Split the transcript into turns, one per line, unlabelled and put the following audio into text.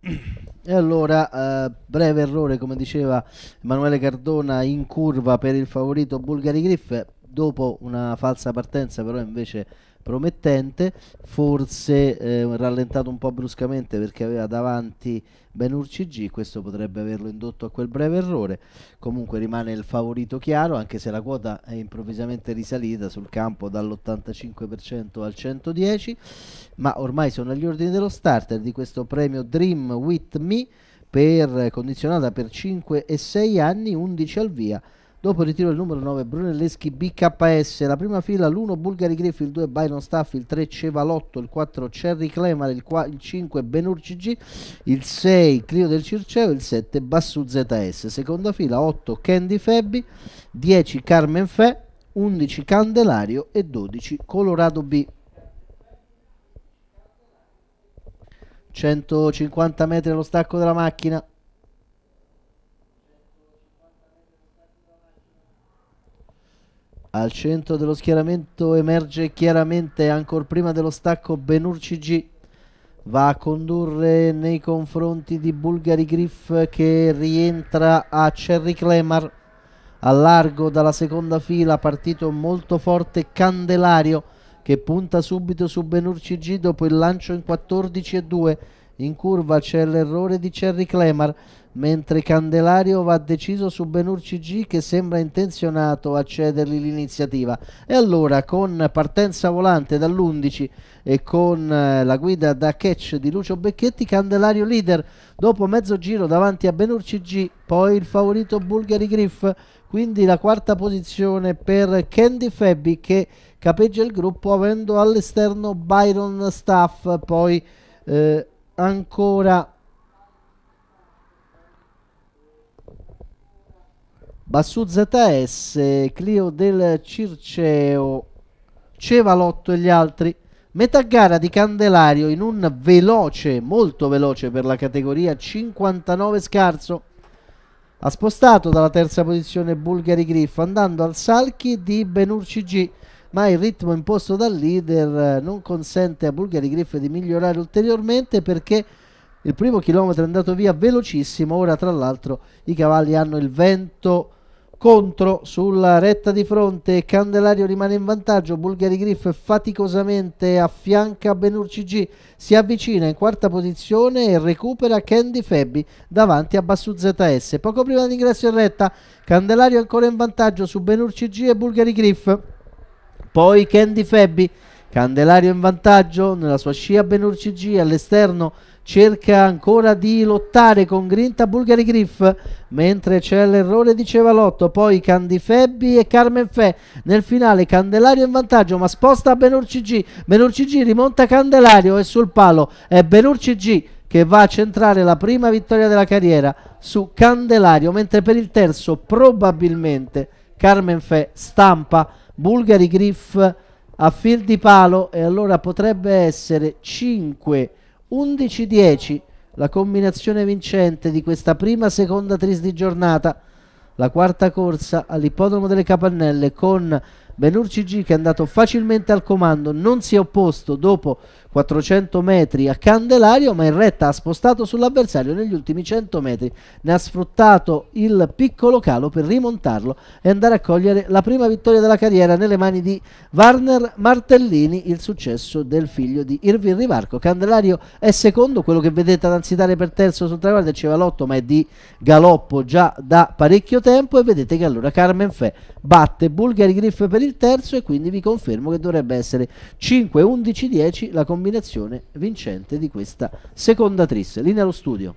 E allora, eh, breve errore, come diceva Emanuele Cardona, in curva per il favorito Bulgari Griff dopo una falsa partenza però invece promettente, forse eh, rallentato un po' bruscamente perché aveva davanti Benur CG, questo potrebbe averlo indotto a quel breve errore, comunque rimane il favorito chiaro anche se la quota è improvvisamente risalita sul campo dall'85% al 110, ma ormai sono agli ordini dello starter di questo premio Dream With Me per, condizionata per 5 e 6 anni, 11 al via Dopo il ritiro il numero 9 Brunelleschi BKS, la prima fila l'1 Bulgari Greffi, il 2 Byron Staff, il 3 Cevalotto, il 4 Cerri Clemare, il, 4, il 5 Benurcigi, il 6 Clio del Circeo, il 7 Bassu ZS. Seconda fila 8 Candy Febbi, 10 Carmen Fe, 11 Candelario e 12 Colorado B. 150 metri allo stacco della macchina. Al centro dello schieramento emerge chiaramente, ancora prima dello stacco, Benurci G. Va a condurre nei confronti di Bulgari Griff che rientra a Cherry Klemar. A largo dalla seconda fila, partito molto forte Candelario che punta subito su Benurci G dopo il lancio in 14 2. In curva c'è l'errore di Cherry Klemar mentre Candelario va deciso su Benur CG che sembra intenzionato a cedergli l'iniziativa. E allora con partenza volante dall'11 e con eh, la guida da catch di Lucio Becchetti, Candelario leader dopo mezzo giro davanti a Benur CG, poi il favorito Bulgari Griff, quindi la quarta posizione per Candy Febbi che capeggia il gruppo avendo all'esterno Byron Staff, poi eh, ancora Bassu ZS, Clio del Circeo, Cevalotto e gli altri. Metà gara di Candelario in un veloce, molto veloce per la categoria 59 scarso. Ha spostato dalla terza posizione Bulgari Griff andando al Salchi di Benurci G, ma il ritmo imposto dal leader eh, non consente a Bulgari Griff di migliorare ulteriormente perché il primo chilometro è andato via velocissimo, ora tra l'altro i cavalli hanno il vento contro sulla retta di fronte Candelario rimane in vantaggio Bulgari Griff faticosamente affianca Benurci G si avvicina in quarta posizione e recupera Candy Febbi davanti a Bassu ZS poco prima dell'ingresso in retta Candelario ancora in vantaggio su Benurci G e Bulgari Griff poi Candy Febbi Candelario in vantaggio nella sua scia Benurci G all'esterno cerca ancora di lottare con grinta Bulgari Griff mentre c'è l'errore di Cevalotto poi Candifebbi e Carmen Fe nel finale Candelario in vantaggio ma sposta Benurcigi Benurcigi rimonta Candelario e sul palo è Benurcigi che va a centrare la prima vittoria della carriera su Candelario mentre per il terzo probabilmente Carmen Fe stampa Bulgari Griff a fil di palo e allora potrebbe essere 5 11-10 la combinazione vincente di questa prima seconda tris di giornata, la quarta corsa all'ippodromo delle Capannelle con Benurci G che è andato facilmente al comando, non si è opposto dopo 400 metri a Candelario, ma in retta ha spostato sull'avversario negli ultimi 100 metri, ne ha sfruttato il piccolo calo per rimontarlo e andare a cogliere la prima vittoria della carriera nelle mani di Warner Martellini, il successo del figlio di Irvin Rivarco. Candelario è secondo, quello che vedete ad ansitare per terzo sul traguardo è Cevalotto, ma è di galoppo già da parecchio tempo e vedete che allora Carmen Fe batte Bulgari Griff per il il terzo e quindi vi confermo che dovrebbe essere 5, 11, 10 la combinazione vincente di questa seconda tris. Linea allo studio.